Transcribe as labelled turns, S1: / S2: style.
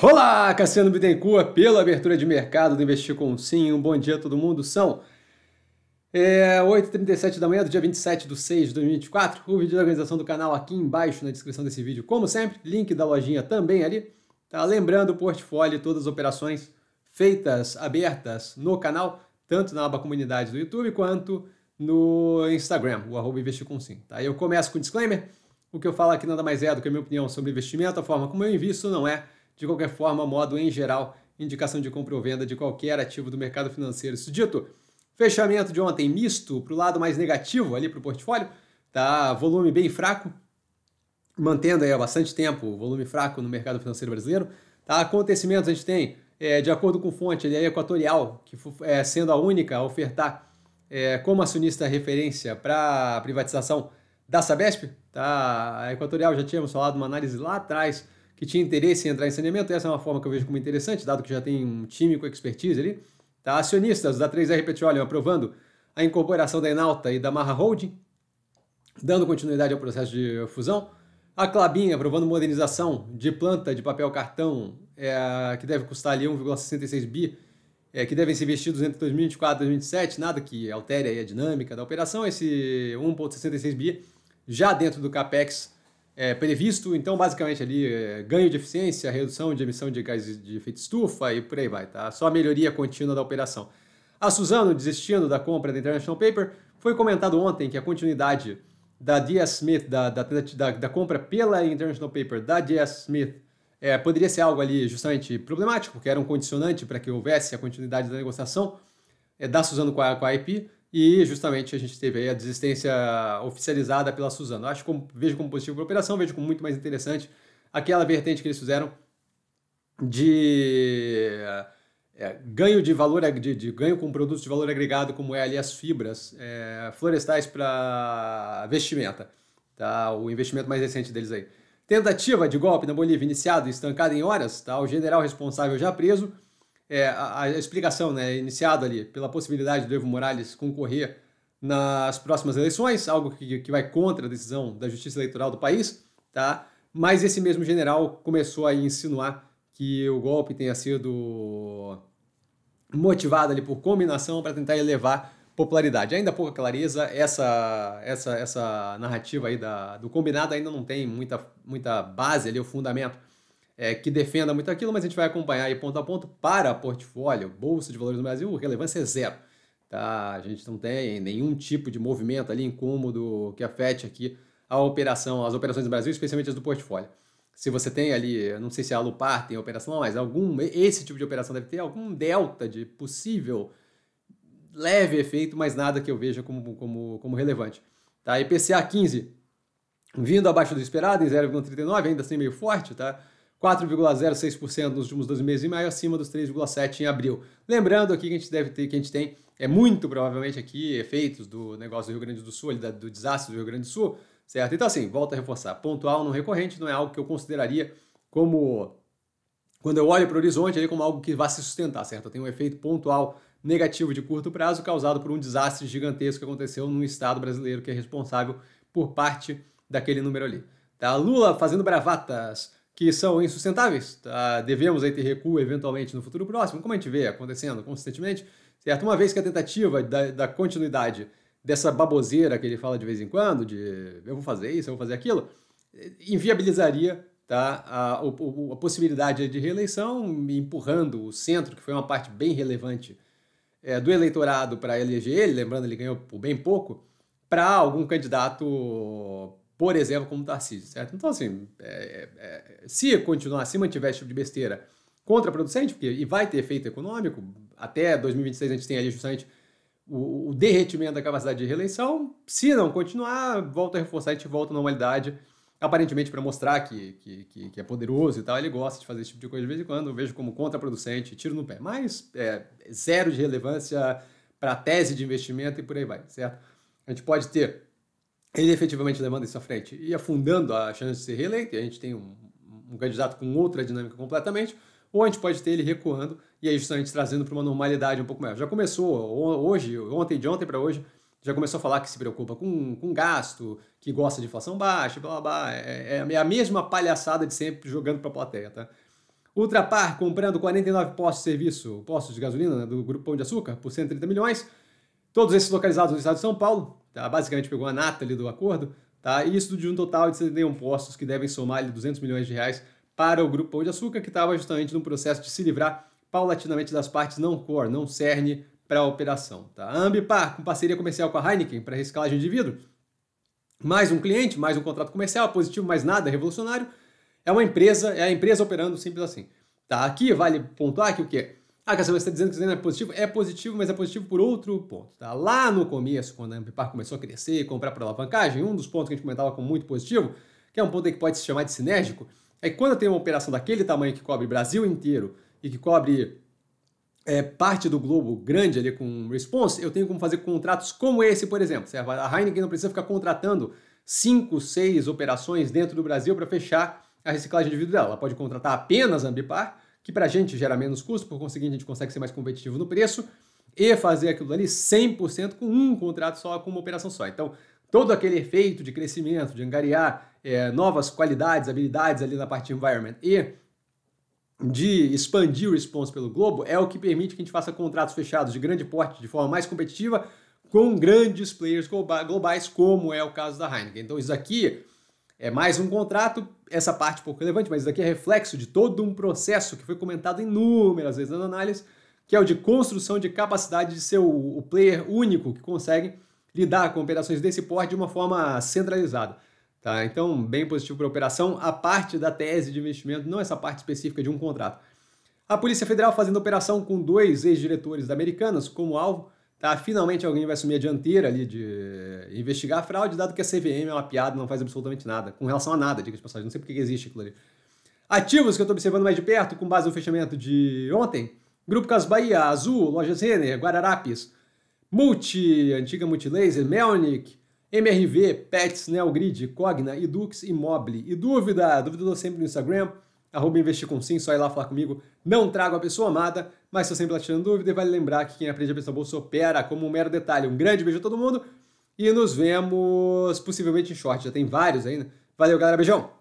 S1: Olá, Cassiano Bidencourt, pela abertura de mercado do Investir com Sim. Um bom dia a todo mundo. São é, 8h37 da manhã do dia 27 de 6 de 2024. O vídeo da organização do canal aqui embaixo na descrição desse vídeo, como sempre. Link da lojinha também ali. Tá? Lembrando o portfólio e todas as operações feitas, abertas no canal, tanto na aba comunidade do YouTube quanto no Instagram, o arroba Investir com Sim. Tá? Eu começo com um disclaimer. O que eu falo aqui nada mais é do que a minha opinião sobre investimento, a forma como eu invisto não é de qualquer forma, modo em geral, indicação de compra ou venda de qualquer ativo do mercado financeiro. Isso dito, fechamento de ontem misto para o lado mais negativo ali para o portfólio, tá volume bem fraco, mantendo aí há bastante tempo volume fraco no mercado financeiro brasileiro. Tá? Acontecimentos a gente tem, é, de acordo com fonte, ali, a Equatorial, que é, sendo a única a ofertar é, como acionista referência para a privatização da Sabesp. Tá? A Equatorial já tínhamos falado uma análise lá atrás que tinha interesse em entrar em saneamento, essa é uma forma que eu vejo como interessante, dado que já tem um time com expertise ali. Tá? Acionistas da 3R Petroleum aprovando a incorporação da Enalta e da Marra Holding, dando continuidade ao processo de fusão. A Clabin aprovando modernização de planta de papel cartão, é, que deve custar ali 1,66 bi, é, que devem ser investidos entre 2024 e 2027, nada que altere a dinâmica da operação. Esse 1,66 bi já dentro do CAPEX é, previsto. Então, basicamente, ali, é, ganho de eficiência, redução de emissão de gases de efeito estufa e por aí vai, tá? Só melhoria contínua da operação. A Suzano, desistindo da compra da International Paper, foi comentado ontem que a continuidade da DS Smith, da, da, da, da compra pela International Paper da DS Smith, é, poderia ser algo ali justamente problemático, porque era um condicionante para que houvesse a continuidade da negociação é, da Suzano com a, com a IP. E justamente a gente teve aí a desistência oficializada pela Suzano. Acho como, vejo como positivo para a operação, vejo como muito mais interessante aquela vertente que eles fizeram de é, ganho de valor de, de, ganho com produtos de valor agregado, como é ali as fibras é, florestais para vestimenta. Tá? O investimento mais recente deles aí. Tentativa de golpe na Bolívia iniciado e estancada em horas, tá? O general responsável já preso é, a, a, explicação, né, iniciado ali pela possibilidade do Evo Morales concorrer nas próximas eleições, algo que, que vai contra a decisão da Justiça Eleitoral do país, tá? Mas esse mesmo general começou a insinuar que o golpe tenha sido motivado ali por combinação para tentar elevar popularidade. Ainda pouca clareza, essa essa essa narrativa aí da, do combinado ainda não tem muita muita base ali, o fundamento é, que defenda muito aquilo, mas a gente vai acompanhar aí ponto a ponto para portfólio, Bolsa de Valores do Brasil, relevância é zero. Tá? A gente não tem nenhum tipo de movimento ali incômodo que afete aqui a operação, as operações do Brasil, especialmente as do portfólio. Se você tem ali, não sei se a Alupar tem operação, mas algum esse tipo de operação deve ter algum delta de possível leve efeito, mas nada que eu veja como, como, como relevante. Tá? IPCA 15 vindo abaixo do esperado em 0,39, ainda assim meio forte, tá? 4,06% nos últimos 12 meses e maio, acima dos 3,7% em abril. Lembrando aqui que a gente deve ter, que a gente tem, é muito provavelmente aqui, efeitos do negócio do Rio Grande do Sul, ali, do desastre do Rio Grande do Sul, certo? Então, assim, volta a reforçar, pontual, não recorrente, não é algo que eu consideraria como, quando eu olho para o horizonte, ali como algo que vai se sustentar, certo? Tem um efeito pontual negativo de curto prazo causado por um desastre gigantesco que aconteceu num estado brasileiro que é responsável por parte daquele número ali. Tá? Lula fazendo bravatas que são insustentáveis. Tá? Devemos aí ter recuo eventualmente no futuro próximo, como a gente vê acontecendo consistentemente, certo? Uma vez que a tentativa da, da continuidade dessa baboseira que ele fala de vez em quando, de eu vou fazer isso, eu vou fazer aquilo, eh, inviabilizaria tá? a, a, a possibilidade de reeleição, empurrando o centro, que foi uma parte bem relevante é, do eleitorado para eleger ele, lembrando, ele ganhou por bem pouco, para algum candidato por exemplo, como Tarcísio, certo? Então, assim, é, é, é, se continuar, se mantiver esse tipo de besteira contraproducente, porque e vai ter efeito econômico, até 2026 a gente tem ali justamente o, o derretimento da capacidade de reeleição, se não continuar, volta a reforçar, a gente volta à normalidade, aparentemente para mostrar que, que, que, que, é poderoso e tal, ele gosta de fazer esse tipo de coisa de vez em quando, vejo como contraproducente, tiro no pé, mas é, zero de relevância para a tese de investimento e por aí vai, certo? A gente pode ter ele efetivamente levando isso à frente e afundando a chance de ser reeleito, e a gente tem um, um candidato com outra dinâmica completamente, ou a gente pode ter ele recuando e aí justamente trazendo para uma normalidade um pouco maior. Já começou hoje, ontem, de ontem para hoje, já começou a falar que se preocupa com, com gasto, que gosta de inflação baixa, blá blá blá. É, é, é a mesma palhaçada de sempre jogando para a plateia, tá? Ultrapar comprando 49 postos de serviço, postos de gasolina né, do Grupo Pão de Açúcar, por 130 milhões, todos esses localizados no estado de São Paulo tá? basicamente pegou a nata ali do acordo, tá? e isso de um total de 71 postos que devem somar ali 200 milhões de reais para o Grupo Pão de Açúcar, que estava justamente no processo de se livrar paulatinamente das partes não core, não cerne para a operação. Tá? A Ambipar, com parceria comercial com a Heineken para reciclagem de vidro, mais um cliente, mais um contrato comercial, positivo, mais nada, revolucionário, é uma empresa, é a empresa operando simples assim. Tá? Aqui vale pontuar que o quê? Ah, Cassiano, você está dizendo que isso não é positivo? É positivo, mas é positivo por outro ponto. Tá? Lá no começo, quando a Ampipar começou a crescer e comprar para alavancagem, um dos pontos que a gente comentava como muito positivo, que é um ponto que pode se chamar de sinérgico, é que quando tem uma operação daquele tamanho que cobre Brasil inteiro e que cobre é, parte do globo grande ali com response, eu tenho como fazer contratos como esse, por exemplo. Certo? A Heineken não precisa ficar contratando 5, 6 operações dentro do Brasil para fechar a reciclagem de vidro dela. Ela pode contratar apenas a Ambipar que para a gente gera menos custo, por conseguinte, a gente consegue ser mais competitivo no preço e fazer aquilo ali 100% com um contrato só, com uma operação só. Então, todo aquele efeito de crescimento, de angariar é, novas qualidades, habilidades ali na parte de environment e de expandir o response pelo globo é o que permite que a gente faça contratos fechados de grande porte de forma mais competitiva com grandes players globais, como é o caso da Heineken. Então, isso aqui é mais um contrato, essa parte pouco relevante, mas isso daqui é reflexo de todo um processo que foi comentado inúmeras vezes nas análises, que é o de construção de capacidade de ser o, player único que consegue lidar com operações desse porte de uma forma centralizada. Tá? Então, bem positivo para a operação, a parte da tese de investimento, não essa parte específica de um contrato. A Polícia Federal fazendo operação com dois ex-diretores da Americanas como alvo, Tá, finalmente alguém vai assumir a dianteira ali de investigar a fraude, dado que a CVM é uma piada, não faz absolutamente nada, com relação a nada, diga de passagem, não sei porque que existe aquilo ali. Ativos que eu estou observando mais de perto, com base no fechamento de ontem, Grupo Casas Bahia, Azul, Lojas Renner, Guararapes, Multi, antiga Multilaser, Melnick, MRV, Pets, Neogrid, Cogna, Edux, Imobile. E dúvida, dúvida eu sempre no Instagram, arroba investir com sim, só ir lá falar comigo. Não trago a pessoa amada, mas estou sempre lá tirando dúvida e vale lembrar que quem aprende a pensar bolsa opera como um mero detalhe. Um grande beijo a todo mundo e nos vemos possivelmente em short. Já tem vários ainda. Valeu, galera. Beijão!